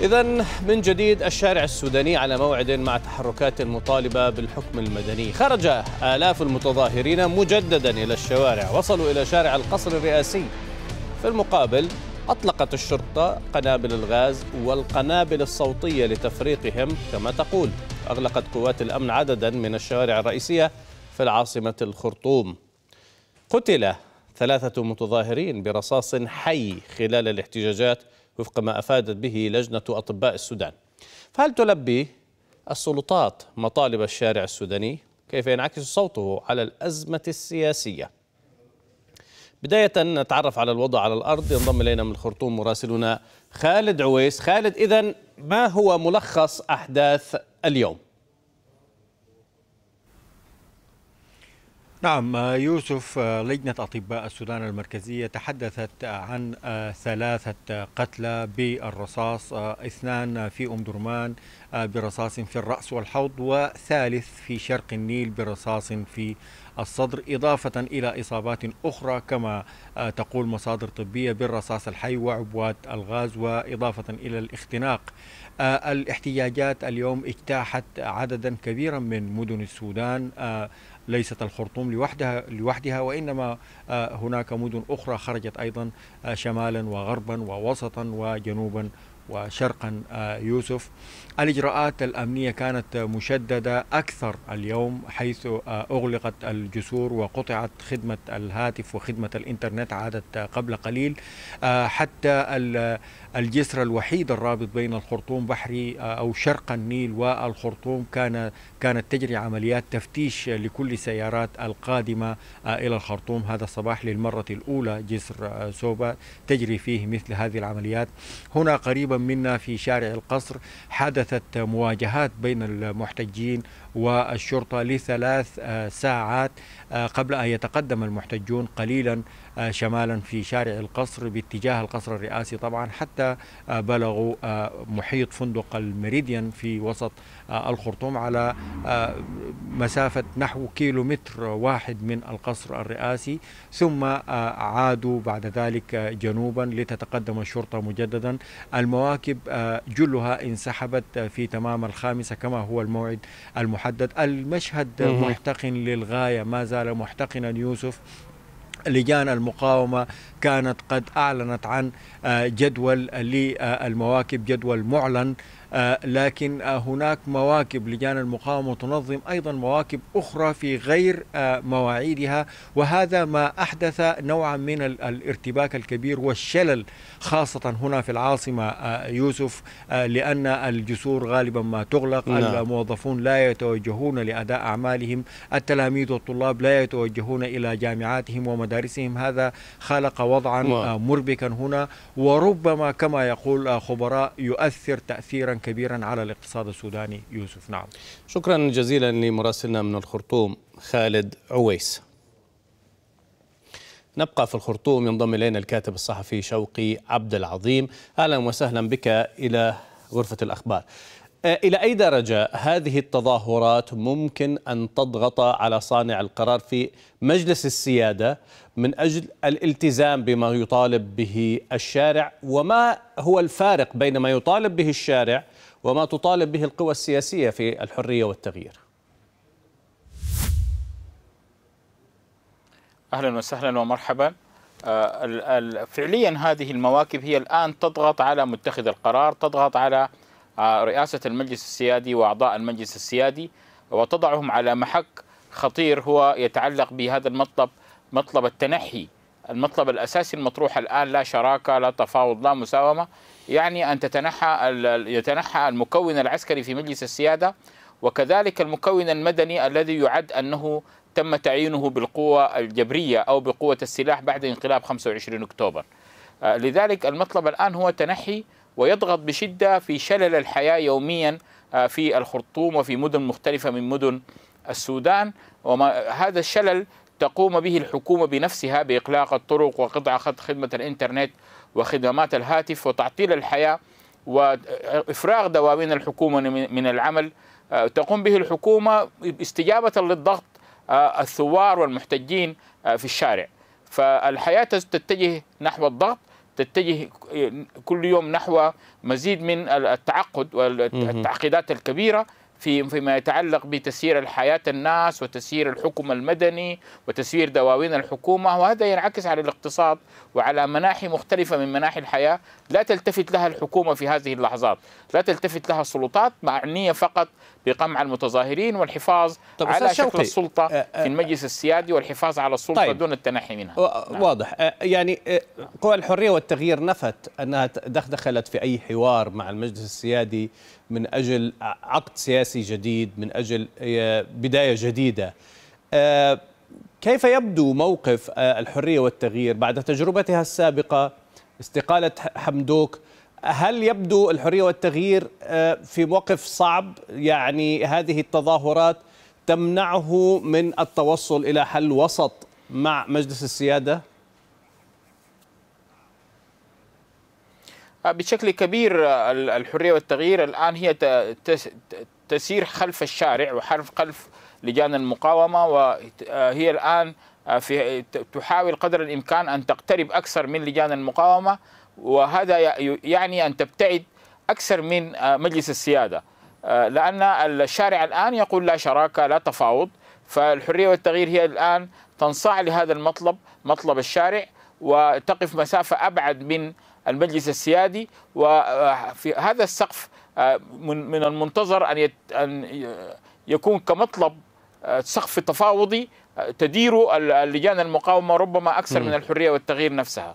إذا من جديد الشارع السوداني على موعد مع تحركات مطالبة بالحكم المدني خرج آلاف المتظاهرين مجددا إلى الشوارع وصلوا إلى شارع القصر الرئاسي في المقابل أطلقت الشرطة قنابل الغاز والقنابل الصوتية لتفريقهم كما تقول أغلقت قوات الأمن عددا من الشوارع الرئيسية في العاصمة الخرطوم قتل ثلاثة متظاهرين برصاص حي خلال الاحتجاجات وفق ما أفادت به لجنة أطباء السودان فهل تلبي السلطات مطالب الشارع السوداني؟ كيف ينعكس صوته على الأزمة السياسية؟ بداية نتعرف على الوضع على الأرض ينضم إلينا من الخرطوم مراسلنا خالد عويس خالد إذا ما هو ملخص أحداث اليوم؟ نعم آه، يوسف آه، لجنة أطباء السودان المركزية تحدثت آه، عن ثلاثة قتلى بالرصاص اثنان في أم درمان برصاص في الرأس والحوض وثالث في شرق النيل برصاص في الصدر إضافة إلى إصابات أخرى كما آه، تقول مصادر طبية بالرصاص الحي وعبوات الغاز وإضافة إلى الاختناق آه، الاحتجاجات اليوم اجتاحت عددا كبيرا من مدن السودان آه، ليست الخرطوم لوحدها لوحدها وانما هناك مدن اخرى خرجت ايضا شمالا وغربا ووسطا وجنوبا وشرقا آه، يوسف الإجراءات الأمنية كانت مشددة أكثر اليوم حيث آه، أغلقت الجسور وقطعت خدمة الهاتف وخدمة الإنترنت عادت آه، قبل قليل حتى الجسر الوحيد الرابط بين الخرطوم بحري آه، أو شرق النيل والخرطوم كان كانت تجري عمليات تفتيش لكل سيارات القادمة آه، إلى الخرطوم هذا الصباح للمرة الأولى جسر آه، سوبا تجري فيه مثل هذه العمليات هنا قريبا منا في شارع القصر حدثت مواجهات بين المحتجين والشرطة لثلاث آه، ساعات آه، قبل أن يتقدم المحتجون قليلا آه، شمالا في شارع القصر باتجاه القصر الرئاسي طبعا حتى بلغوا محيط فندق الميريديان في وسط الخرطوم على مسافة نحو كيلو متر واحد من القصر الرئاسي ثم آه، عادوا بعد ذلك آه، جنوبا لتتقدم الشرطة مجددا المواكب آه، جلها انسحبت في تمام الخامسة كما هو الموعد المحدد المشهد محتقن للغاية ما زال محتقنا يوسف لجان المقاومة كانت قد أعلنت عن آه، جدول للمواكب جدول معلن آه، لكن آه، هناك مواكب لجان المقاومة تنظم أيضا مواكب أخرى في غير مواعيدها وهذا ما أحدث نوعا من الارتباك الكبير والشلل خاصة هنا في العاصمة يوسف لأن الجسور غالبا ما تغلق لا. نعم. الموظفون لا يتوجهون لأداء أعمالهم التلاميذ والطلاب لا يتوجهون إلى جامعاتهم ومدارسهم هذا خلق وضعا آه، مربكا هنا وربما كما يقول آه، خبراء يؤثر تأثيرا كبيرا على الاقتصاد السوداني يوسف نعم شكرا جزيلا لمراسلنا من الخرطوم خالد عويس نبقى في الخرطوم ينضم إلينا الكاتب الصحفي شوقي عبد العظيم أهلا وسهلا بك إلى غرفة الأخبار آه، إلى أي درجة هذه التظاهرات ممكن أن تضغط على صانع القرار في مجلس السيادة من أجل الالتزام بما يطالب به الشارع وما هو الفارق بين ما يطالب به الشارع وما تطالب به القوى السياسية في الحرية والتغيير أهلا وسهلا ومرحبا آه، فعليا هذه المواكب هي الآن تضغط على متخذ القرار تضغط على رئاسة المجلس السيادي وأعضاء المجلس السيادي وتضعهم على محك خطير هو يتعلق بهذا المطلب مطلب التنحي المطلب الأساسي المطروح الآن لا شراكة لا تفاوض لا مساومة يعني أن تتنحى يتنحى المكون العسكري في مجلس السيادة وكذلك المكون المدني الذي يعد أنه تم تعيينه بالقوة الجبرية أو بقوة السلاح بعد انقلاب 25 أكتوبر آه، لذلك المطلب الآن هو تنحي ويضغط بشدة في شلل الحياة يوميا آه، في الخرطوم وفي مدن مختلفة من مدن السودان وهذا الشلل تقوم به الحكومة بنفسها بإغلاق الطرق وقطع خط خدمة الإنترنت وخدمات الهاتف وتعطيل الحياة وإفراغ دواوين الحكومة من العمل آه، تقوم به الحكومة استجابة للضغط آه، الثوار والمحتجين في الشارع فالحياة تتجه نحو الضغط تتجه كل يوم نحو مزيد من التعقد والتعقيدات الكبيره في فيما يتعلق بتسيير الحياة الناس وتسيير الحكم المدني وتسيير دواوين الحكومة وهذا ينعكس على الاقتصاد وعلى مناحي مختلفة من مناحي الحياة لا تلتفت لها الحكومة في هذه اللحظات لا تلتفت لها السلطات معنية فقط لقمع المتظاهرين والحفاظ طيب على شكل السلطة آه، آه، في المجلس السيادي والحفاظ على السلطة طيب. دون التنحي منها نعم. واضح آه، يعني قوى الحرية والتغيير نفت أنها دخلت في أي حوار مع المجلس السيادي من أجل عقد سياسي جديد من أجل بداية جديدة كيف يبدو موقف الحرية والتغيير بعد تجربتها السابقة استقالة حمدوك هل يبدو الحريه والتغيير آه، في موقف صعب يعني هذه التظاهرات تمنعه من التوصل الى حل وسط مع مجلس السياده آه، بشكل كبير آه، الحريه والتغيير الان هي تسير خلف الشارع وحرف خلف لجان المقاومه وهي الان في تحاول قدر الامكان ان تقترب اكثر من لجان المقاومه وهذا يعني أن تبتعد أكثر من آه، مجلس السيادة آه، لأن الشارع الآن يقول لا شراكة لا تفاوض فالحرية والتغيير هي الآن تنصاع لهذا المطلب مطلب الشارع وتقف مسافة أبعد من المجلس السيادي وفي آه، هذا السقف من المنتظر أن يكون كمطلب سقف تفاوضي تدير اللجان المقاومة ربما أكثر من الحرية والتغيير نفسها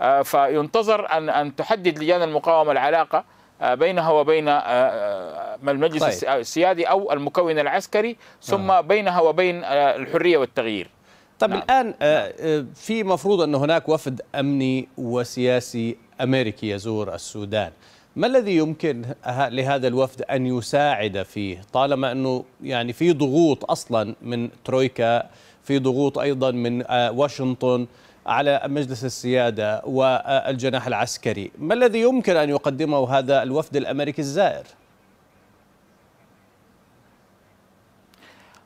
آه، فينتظر ان ان تحدد لجان المقاومه العلاقه آه، بينها وبين آه، المجلس طيب. السيادي او المكون العسكري ثم آه. بينها وبين الحريه والتغيير طب نعم. الان في مفروض ان هناك وفد امني وسياسي امريكي يزور السودان ما الذي يمكن لهذا الوفد ان يساعد فيه طالما انه يعني في ضغوط اصلا من ترويكا في ضغوط ايضا من واشنطن على مجلس السيادة والجناح العسكري ما الذي يمكن أن يقدمه هذا الوفد الأمريكي الزائر؟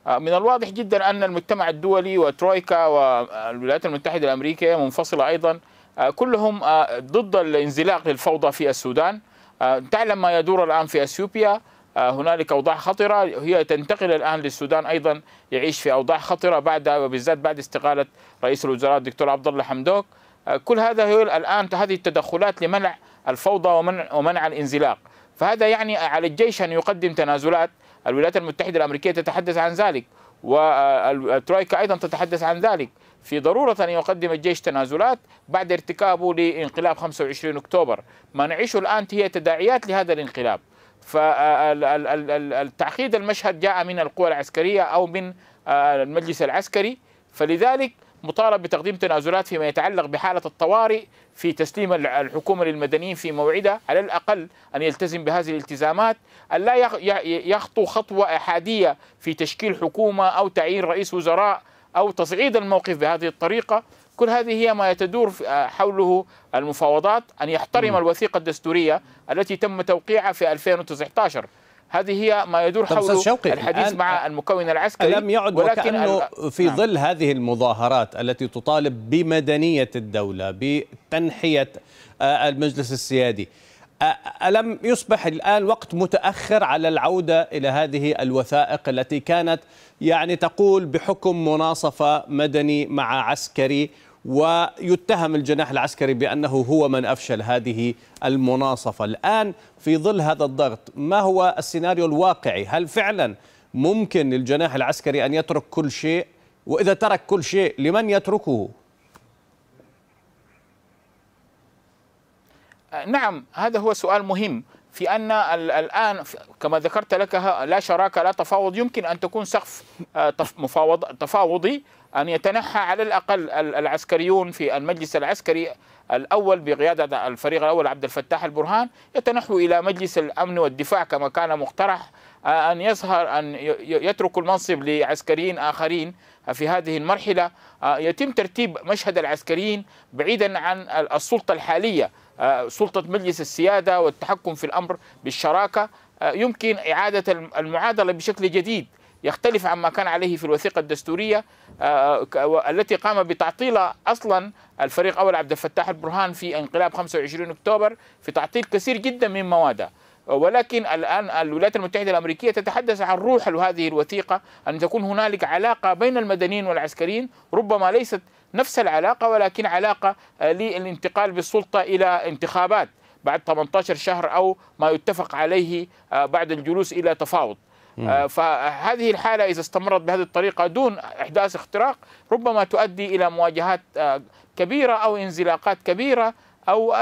آه، من الواضح جدا أن المجتمع الدولي وترويكا والولايات المتحدة الأمريكية منفصلة أيضا آه، كلهم آه، ضد الانزلاق للفوضى في السودان تعلم ما يدور الآن في أثيوبيا آه، هنالك اوضاع خطره هي تنتقل الان للسودان ايضا يعيش في اوضاع خطره بعد وبالذات بعد استقاله رئيس الوزراء الدكتور عبد الله حمدوك آه، كل هذا هو الان هذه التدخلات لمنع الفوضى ومنع, ومنع الانزلاق فهذا يعني على الجيش ان يقدم تنازلات الولايات المتحده الامريكيه تتحدث عن ذلك والترويكا ايضا تتحدث عن ذلك في ضرورة أن يقدم الجيش تنازلات بعد ارتكابه لانقلاب 25 أكتوبر ما نعيشه الآن هي تداعيات لهذا الانقلاب فالتعقيد المشهد جاء من القوى العسكرية أو من آه، المجلس العسكري فلذلك مطالب بتقديم تنازلات فيما يتعلق بحالة الطوارئ في تسليم الحكومة للمدنيين في موعدها على الأقل أن يلتزم بهذه الالتزامات أن لا يخطو خطوة أحادية في تشكيل حكومة أو تعيين رئيس وزراء أو تصعيد الموقف بهذه الطريقة كل هذه هي ما يتدور آه، حوله المفاوضات أن يحترم الوثيقة الدستورية التي تم توقيعها في 2019 هذه هي ما يدور حول شوقي. الحديث مع المكون العسكري لم يعد ولكن وكأنه في نعم. ظل هذه المظاهرات التي تطالب بمدنية الدولة بتنحية آه، المجلس السيادي ألم يصبح الآن وقت متأخر على العودة إلى هذه الوثائق التي كانت يعني تقول بحكم مناصفة مدني مع عسكري ويتهم الجناح العسكري بأنه هو من أفشل هذه المناصفة الآن في ظل هذا الضغط ما هو السيناريو الواقعي هل فعلا ممكن للجناح العسكري أن يترك كل شيء وإذا ترك كل شيء لمن يتركه نعم هذا هو سؤال مهم في ان الان كما ذكرت لك لا شراكه لا تفاوض يمكن ان تكون سقف آه، مفاوض تفاوضي ان يتنحى على الاقل العسكريون في المجلس العسكري الاول بقياده الفريق الاول عبد الفتاح البرهان يتنحوا الى مجلس الامن والدفاع كما كان مقترح آه، ان يظهر ان يتركوا المنصب لعسكريين اخرين في هذه المرحلة آه، يتم ترتيب مشهد العسكريين بعيدا عن السلطة الحالية آه، سلطة مجلس السيادة والتحكم في الأمر بالشراكة آه، يمكن إعادة المعادلة بشكل جديد يختلف عما كان عليه في الوثيقة الدستورية التي قام بتعطيلها أصلا الفريق أول عبد الفتاح البرهان في انقلاب 25 أكتوبر في تعطيل كثير جدا من مواده ولكن الآن الولايات المتحدة الأمريكية تتحدث عن روح هذه الوثيقة أن تكون هنالك علاقة بين المدنيين والعسكريين ربما ليست نفس العلاقة ولكن علاقة آه، للانتقال بالسلطة إلى انتخابات بعد 18 شهر أو ما يتفق عليه آه، بعد الجلوس إلى تفاوض آه، فهذه الحالة إذا استمرت بهذه الطريقة دون إحداث اختراق ربما تؤدي إلى مواجهات كبيرة أو انزلاقات كبيرة أو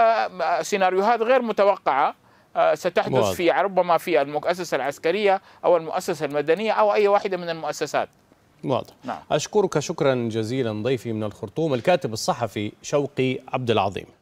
سيناريوهات غير متوقعة آه، ستحدث في ربما في المؤسسة العسكرية أو المؤسسة المدنية أو أي واحدة من المؤسسات واضح نعم. أشكرك شكرا جزيلا ضيفي من الخرطوم الكاتب الصحفي شوقي عبد العظيم